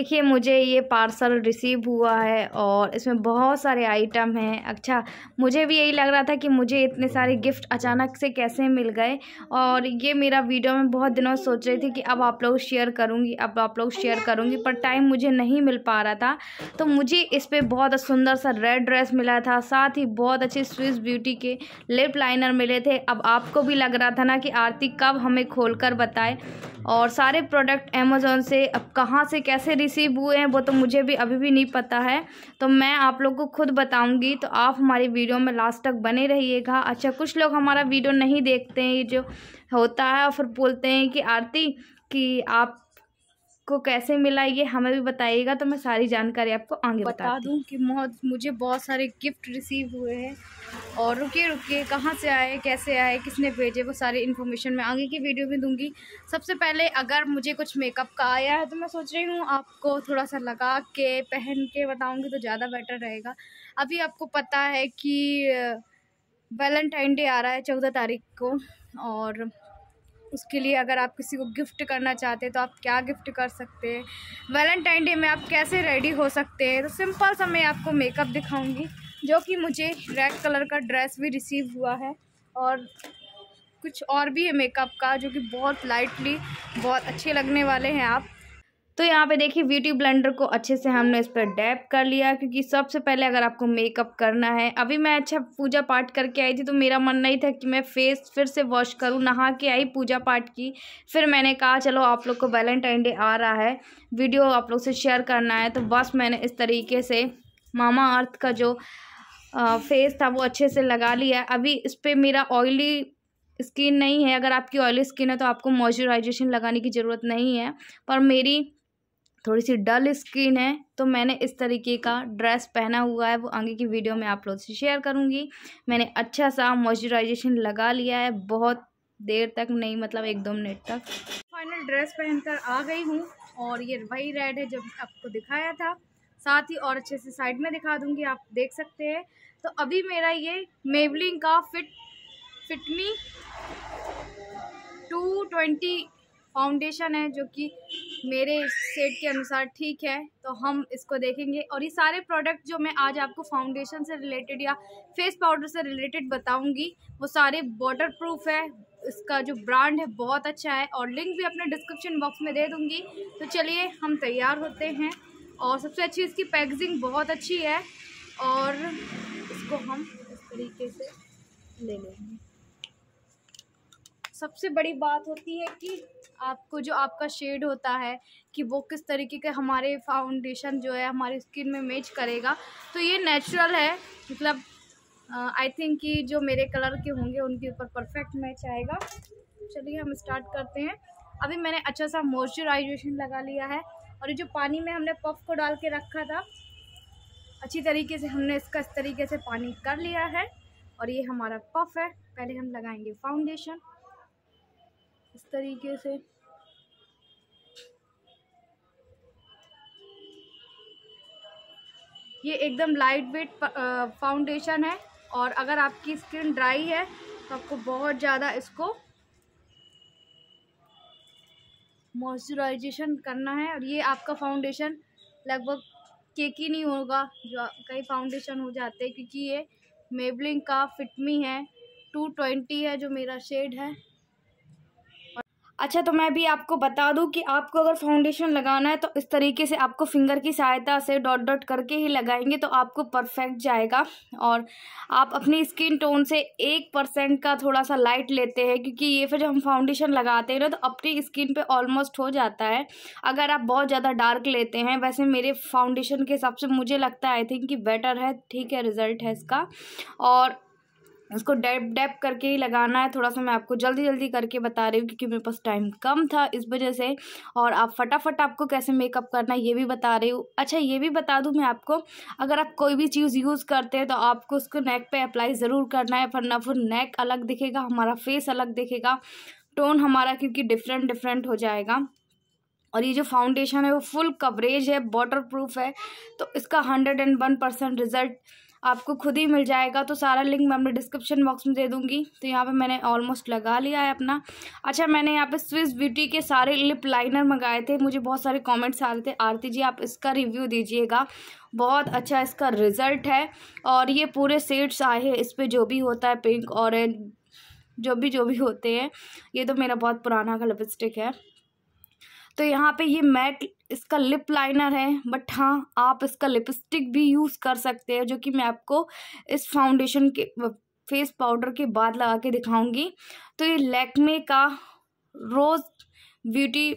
देखिए मुझे ये पार्सल रिसीव हुआ है और इसमें बहुत सारे आइटम हैं अच्छा मुझे भी यही लग रहा था कि मुझे इतने सारे गिफ्ट अचानक से कैसे मिल गए और ये मेरा वीडियो मैं बहुत दिनों सोच रही थी कि अब आप लोग शेयर करूँगी अब आप लोग शेयर करूँगी पर टाइम मुझे नहीं मिल पा रहा था तो मुझे इस पर बहुत सुंदर सा रेड ड्रेस मिला था साथ ही बहुत अच्छे स्विस ब्यूटी के लिप लाइनर मिले थे अब आपको भी लग रहा था ना कि आरती कब हमें खोल कर बताए और सारे प्रोडक्ट अमेजोन से अब कहाँ से कैसे रिसीव हुए हैं वो तो मुझे भी अभी भी नहीं पता है तो मैं आप लोग को खुद बताऊंगी तो आप हमारी वीडियो में लास्ट तक बने रहिएगा अच्छा कुछ लोग हमारा वीडियो नहीं देखते हैं ये जो होता है और फिर बोलते हैं कि आरती कि आप को कैसे मिला ये हमें भी बताइएगा तो मैं सारी जानकारी आपको आगे बता दूँ कि मुझे बहुत सारे गिफ्ट रिसीव हुए हैं और रुके रुकिए कहाँ से आए कैसे आए किसने भेजे वो सारी इन्फॉर्मेशन मैं आगे की वीडियो में दूंगी सबसे पहले अगर मुझे कुछ मेकअप का आया है तो मैं सोच रही हूँ आपको थोड़ा सा लगा के पहन के बताऊँगी तो ज़्यादा बेटर रहेगा अभी आपको पता है कि वैलेंटाइन डे आ रहा है चौदह तारीख को और उसके लिए अगर आप किसी को गिफ्ट करना चाहते हैं तो आप क्या गिफ्ट कर सकते हैं वैलेंटाइन डे में आप कैसे रेडी हो सकते हैं तो सिंपल सा मैं आपको मेकअप दिखाऊंगी जो कि मुझे रेड कलर का ड्रेस भी रिसीव हुआ है और कुछ और भी है मेकअप का जो कि बहुत लाइटली बहुत अच्छे लगने वाले हैं आप तो यहाँ पे देखिए ब्यूटी ब्लेंडर को अच्छे से हमने इस पर डैप कर लिया क्योंकि सबसे पहले अगर आपको मेकअप करना है अभी मैं अच्छा पूजा पाठ करके आई थी तो मेरा मन नहीं था कि मैं फेस फिर से वॉश करूँ नहा के आई पूजा पाठ की फिर मैंने कहा चलो आप लोग को वैलेंटाइन डे आ रहा है वीडियो आप लोग से शेयर करना है तो बस मैंने इस तरीके से मामा अर्थ का जो फेस था वो अच्छे से लगा लिया अभी इस पर मेरा ऑयली स्किन नहीं है अगर आपकी ऑयली स्किन है तो आपको मॉइस्चराइजेशन लगाने की ज़रूरत नहीं है पर मेरी थोड़ी सी डल स्किन है तो मैंने इस तरीके का ड्रेस पहना हुआ है वो आगे की वीडियो में आप लोग से शेयर करूँगी मैंने अच्छा सा मॉइस्चराइजेशन लगा लिया है बहुत देर तक नहीं मतलब एक दो मिनट तक फाइनल ड्रेस पहनकर आ गई हूँ और ये वही रेड है जब आपको दिखाया था साथ ही और अच्छे से साइड में दिखा दूँगी आप देख सकते हैं तो अभी मेरा ये मेवलिंग का fit fit me two twenty foundation है जो कि मेरे सेट के अनुसार ठीक है तो हम इसको देखेंगे और ये सारे प्रोडक्ट जो मैं आज आपको फाउंडेशन से रिलेटेड या फेस पाउडर से रिलेटेड बताऊंगी वो सारे वाटर प्रूफ है इसका जो ब्रांड है बहुत अच्छा है और लिंक भी अपने डिस्क्रिप्शन बॉक्स में दे दूँगी तो चलिए हम तैयार होते हैं और सबसे अच्छी इसकी पैकेजिंग बहुत अच्छी है और इसको हम इस तरीके से ले लेंगे सबसे बड़ी बात होती है कि आपको जो आपका शेड होता है कि वो किस तरीके का हमारे फाउंडेशन जो है हमारी स्किन में मैच करेगा तो ये नेचुरल है मतलब आई थिंक कि जो मेरे कलर के होंगे उनके ऊपर परफेक्ट मैच आएगा चलिए हम स्टार्ट करते हैं अभी मैंने अच्छा सा मॉइस्चराइजेशन लगा लिया है और ये जो पानी में हमने पफ को डाल के रखा था अच्छी तरीके से हमने इसका इस तरीके से पानी कर लिया है और ये हमारा पफ है पहले हम लगाएंगे फाउंडेशन इस तरीके से ये एकदम लाइट वेट फाउंडेशन है और अगर आपकी स्किन ड्राई है तो आपको बहुत ज़्यादा इसको मॉइस्चराइजेशन करना है और ये आपका फाउंडेशन लगभग केक ही नहीं होगा जो कई फाउंडेशन हो जाते हैं क्योंकि ये मेबलिंग का फिटमी है टू ट्वेंटी है जो मेरा शेड है अच्छा तो मैं भी आपको बता दूं कि आपको अगर फाउंडेशन लगाना है तो इस तरीके से आपको फिंगर की सहायता से डॉट डॉट करके ही लगाएंगे तो आपको परफेक्ट जाएगा और आप अपनी स्किन टोन से एक परसेंट का थोड़ा सा लाइट लेते हैं क्योंकि ये फिर जब हम फाउंडेशन लगाते हैं ना तो अपनी स्किन पे ऑलमोस्ट हो जाता है अगर आप बहुत ज़्यादा डार्क लेते हैं वैसे मेरे फाउंडेशन के हिसाब से मुझे लगता है आई थिंक कि बेटर है ठीक है रिज़ल्ट है इसका और उसको डैप डैप करके ही लगाना है थोड़ा सा मैं आपको जल्दी जल्दी करके बता रही हूँ क्योंकि मेरे पास टाइम कम था इस वजह से और आप फटाफट आपको कैसे मेकअप करना है ये भी बता रही हूँ अच्छा ये भी बता दूँ मैं आपको अगर आप कोई भी चीज़ यूज़ करते हैं तो आपको उसको नेक पे अप्लाई ज़रूर करना है वरना फिर नेक अलग दिखेगा हमारा फेस अलग दिखेगा टोन हमारा क्योंकि डिफरेंट डिफरेंट हो जाएगा और ये जो फाउंडेशन है वो फुल कवरेज है वाटर प्रूफ है तो इसका hundred and one percent result आपको खुद ही मिल जाएगा तो सारा लिंक मैं अपने डिस्क्रिप्शन बॉक्स में दे दूँगी तो यहाँ पर मैंने ऑलमोस्ट लगा लिया है अपना अच्छा मैंने यहाँ पर स्विस ब्यूटी के सारे लिप लाइनर मंगाए थे मुझे बहुत सारे कॉमेंट्स आ रहे थे आरती जी आप इसका रिव्यू दीजिएगा बहुत अच्छा इसका रिज़ल्ट है और ये पूरे सेट्स आए हैं इस पर जो भी होता है पिंक और जो भी जो भी होते हैं ये तो मेरा बहुत पुराना का लिपस्टिक है तो यहाँ पे ये मैट इसका लिप लाइनर है बट हाँ आप इसका लिपस्टिक भी यूज़ कर सकते हैं जो कि मैं आपको इस फाउंडेशन के फेस पाउडर के बाद लगा के दिखाऊंगी तो ये लैक्मे का रोज़ ब्यूटी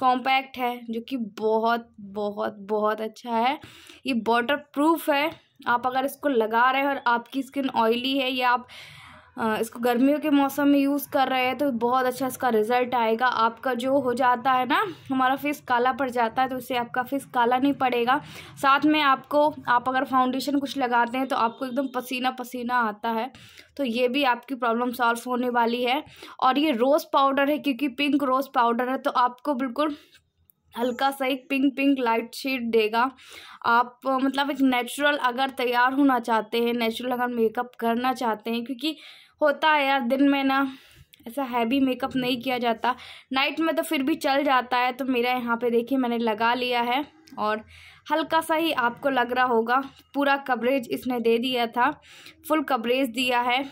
कॉम्पैक्ट है जो कि बहुत बहुत बहुत अच्छा है ये वाटर प्रूफ है आप अगर इसको लगा रहे हैं और आपकी स्किन ऑयली है या आप इसको गर्मियों के मौसम में यूज़ कर रहे हैं तो बहुत अच्छा इसका रिज़ल्ट आएगा आपका जो हो जाता है ना हमारा फेस काला पड़ जाता है तो उससे आपका फेस काला नहीं पड़ेगा साथ में आपको आप अगर फाउंडेशन कुछ लगाते हैं तो आपको एकदम पसीना पसीना आता है तो ये भी आपकी प्रॉब्लम सॉल्व होने वाली है और ये रोज़ पाउडर है क्योंकि पिंक रोज़ पाउडर है तो आपको बिल्कुल हल्का सा एक पिंक पिंक लाइट शेड देगा आप मतलब एक नेचुरल अगर तैयार होना चाहते हैं नेचुरल अगर मेकअप करना चाहते हैं क्योंकि होता है यार दिन में ना ऐसा हैवी मेकअप नहीं किया जाता नाइट में तो फिर भी चल जाता है तो मेरा यहाँ पे देखिए मैंने लगा लिया है और हल्का सा ही आपको लग रहा होगा पूरा कवरेज इसने दे दिया था फुल कवरेज दिया है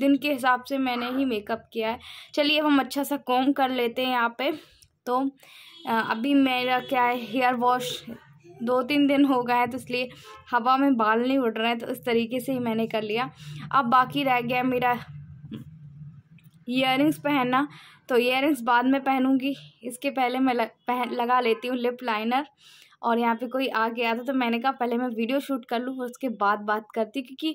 दिन के हिसाब से मैंने ही मेकअप किया है चलिए हम अच्छा सा कॉम कर लेते हैं यहाँ पर तो अभी मेरा क्या है हेयर वॉश दो तीन दिन हो गया है तो इसलिए हवा में बाल नहीं उड़ रहे हैं तो इस तरीके से ही मैंने कर लिया अब बाकी रह गया मेरा ईयर पहनना तो ईयर बाद में पहनूँगी इसके पहले मैं लग, पहन लगा लेती हूँ लिप लाइनर और यहाँ पे कोई आ गया था तो मैंने कहा पहले मैं वीडियो शूट कर लूँ उसके बाद बात करती क्योंकि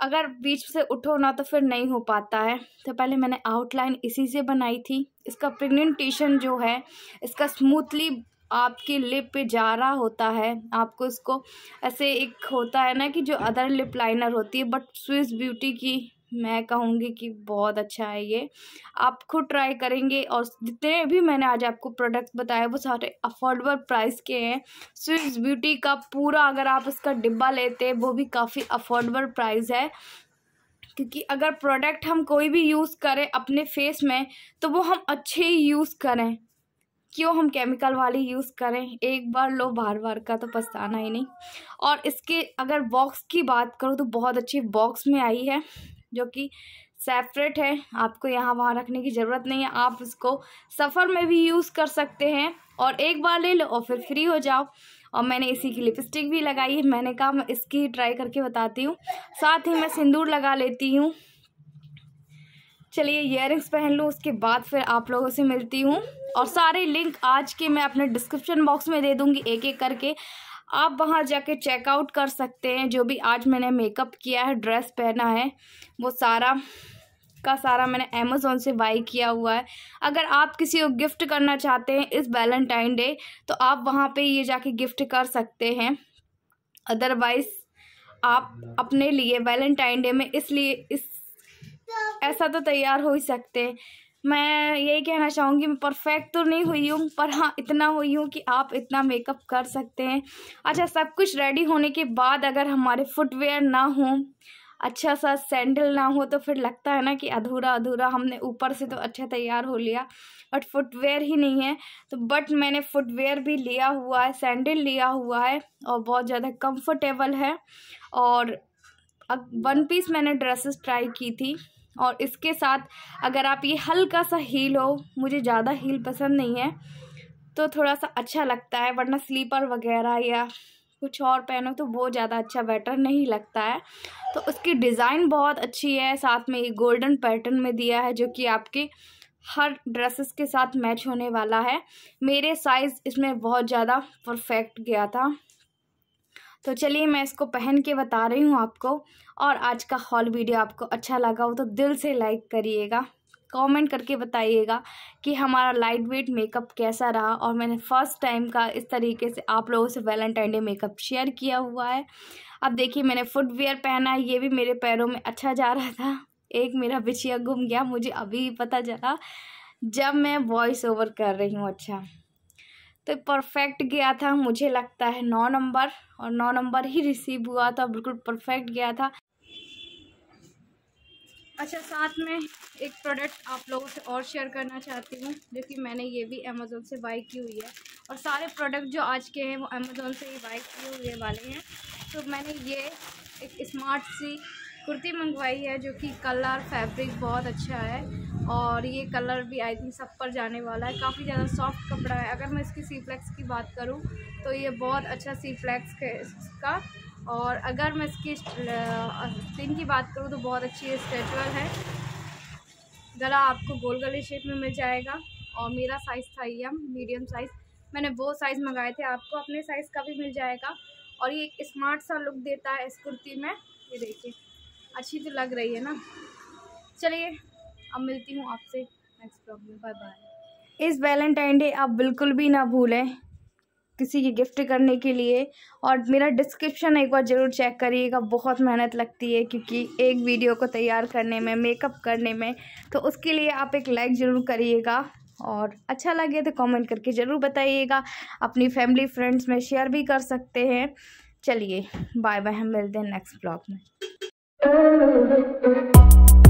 अगर बीच से उठो ना तो फिर नहीं हो पाता है तो पहले मैंने आउटलाइन इसी से बनाई थी इसका प्रेगनेंटेशन जो है इसका स्मूथली आपके लिप पे जा रहा होता है आपको इसको ऐसे एक होता है ना कि जो अदर लिप लाइनर होती है बट स्विस ब्यूटी की मैं कहूँगी कि बहुत अच्छा है ये आप खुद ट्राई करेंगे और जितने भी मैंने आज आपको प्रोडक्ट्स बताए वो सारे अफोर्डेबल प्राइस के हैं स्विस ब्यूटी का पूरा अगर आप इसका डिब्बा लेते हैं वो भी काफ़ी अफोर्डेबल प्राइस है क्योंकि अगर प्रोडक्ट हम कोई भी यूज़ करें अपने फेस में तो वो हम अच्छे ही यूज़ करें क्यों हम केमिकल वाली यूज़ करें एक बार लो बार बार का तो पछताना ही नहीं और इसके अगर बॉक्स की बात करूँ तो बहुत अच्छी बॉक्स में आई है जो कि सेपरेट है आपको यहाँ वहाँ रखने की ज़रूरत नहीं है आप उसको सफ़र में भी यूज़ कर सकते हैं और एक बार ले लो और फिर फ्री हो जाओ और मैंने इसी की लिपस्टिक भी लगाई है मैंने कहा मैं इसकी ट्राई करके बताती हूँ साथ ही मैं सिंदूर लगा लेती हूँ चलिए इयर पहन लूँ उसके बाद फिर आप लोगों से मिलती हूँ और सारे लिंक आज के मैं अपने डिस्क्रिप्शन बॉक्स में दे दूँगी एक एक करके आप वहाँ जाके चेकआउट कर सकते हैं जो भी आज मैंने मेकअप किया है ड्रेस पहना है वो सारा का सारा मैंने अमेज़ोन से बाई किया हुआ है अगर आप किसी को गिफ्ट करना चाहते हैं इस वैलेंटाइन डे तो आप वहाँ पे ये जाके गिफ्ट कर सकते हैं अदरवाइज़ आप अपने लिए वैलेंटाइन डे में इसलिए इस ऐसा तो तैयार हो ही सकते हैं मैं यही कहना चाहूँगी मैं परफेक्ट तो नहीं हुई हूँ पर हाँ इतना हुई हूँ कि आप इतना मेकअप कर सकते हैं अच्छा सब कुछ रेडी होने के बाद अगर हमारे फुटवेयर ना हो अच्छा सा सैंडल ना हो तो फिर लगता है ना कि अधूरा अधूरा हमने ऊपर से तो अच्छा तैयार हो लिया बट फुटवेयर ही नहीं है तो बट मैंने फुटवेयर भी लिया हुआ है सैंडल लिया हुआ है और बहुत ज़्यादा कम्फर्टेबल है और अब वन पीस मैंने ड्रेसेस ट्राई की थी और इसके साथ अगर आप ये हल्का सा हील हो मुझे ज़्यादा हील पसंद नहीं है तो थोड़ा सा अच्छा लगता है वरना स्लीपर वगैरह या कुछ और पहनो तो वो ज़्यादा अच्छा बेटर नहीं लगता है तो उसकी डिज़ाइन बहुत अच्छी है साथ में ये गोल्डन पैटर्न में दिया है जो कि आपके हर ड्रेसेस के साथ मैच होने वाला है मेरे साइज़ इसमें बहुत ज़्यादा परफेक्ट गया था तो चलिए मैं इसको पहन के बता रही हूँ आपको और आज का हॉल वीडियो आपको अच्छा लगा हो तो दिल से लाइक करिएगा कमेंट करके बताइएगा कि हमारा लाइट वेट मेकअप कैसा रहा और मैंने फ़र्स्ट टाइम का इस तरीके से आप लोगों से वैलेंटाइन डे मेकअप शेयर किया हुआ है अब देखिए मैंने फुटवेयर पहना है ये भी मेरे पैरों में अच्छा जा रहा था एक मेरा बिछिया घूम गया मुझे अभी पता चला जब मैं वॉइस ओवर कर रही हूँ अच्छा तो परफेक्ट गया था मुझे लगता है नौ नंबर और नौ नंबर ही रिसीव हुआ था बिल्कुल परफेक्ट गया था अच्छा साथ में एक प्रोडक्ट आप लोगों से और शेयर करना चाहती हूँ जो कि मैंने ये भी अमेज़ोन से बाई की हुई है और सारे प्रोडक्ट जो आज के हैं वो अमेज़ोन से ही बाई किए हुए वाले हैं तो मैंने ये एक स्मार्ट सी कुर्ती मंगवाई है जो कि कलर फैब्रिक बहुत अच्छा है और ये कलर भी आई थिंक सब पर जाने वाला है काफ़ी ज़्यादा सॉफ्ट कपड़ा है अगर मैं इसकी सी फ्लैक्स की बात करूँ तो ये बहुत अच्छा सी फ्लैक्स का और अगर मैं इसकी स्किन की बात करूँ तो बहुत अच्छी स्ट्रेचल है गला आपको गोल गले शेप में मिल जाएगा और मेरा साइज़ था ये मीडियम साइज़ मैंने वो साइज़ मंगाए थे आपको अपने साइज़ का भी मिल जाएगा और ये एक स्मार्ट सा लुक देता है इस कुर्ती में ये देखिए अच्छी तो लग रही है ना चलिए अब मिलती हूँ आपसे नेक्स्ट ब्लॉग में बाय बाय इस वैलेंटाइन डे आप बिल्कुल भी ना भूलें किसी की गिफ्ट करने के लिए और मेरा डिस्क्रिप्शन एक बार ज़रूर चेक करिएगा बहुत मेहनत लगती है क्योंकि एक वीडियो को तैयार करने में मेकअप करने में तो उसके लिए आप एक लाइक ज़रूर करिएगा और अच्छा लगे तो कमेंट करके ज़रूर बताइएगा अपनी फैमिली फ्रेंड्स में शेयर भी कर सकते हैं चलिए बाय बाय हम मिलते हैं नेक्स्ट ब्लॉग में thank you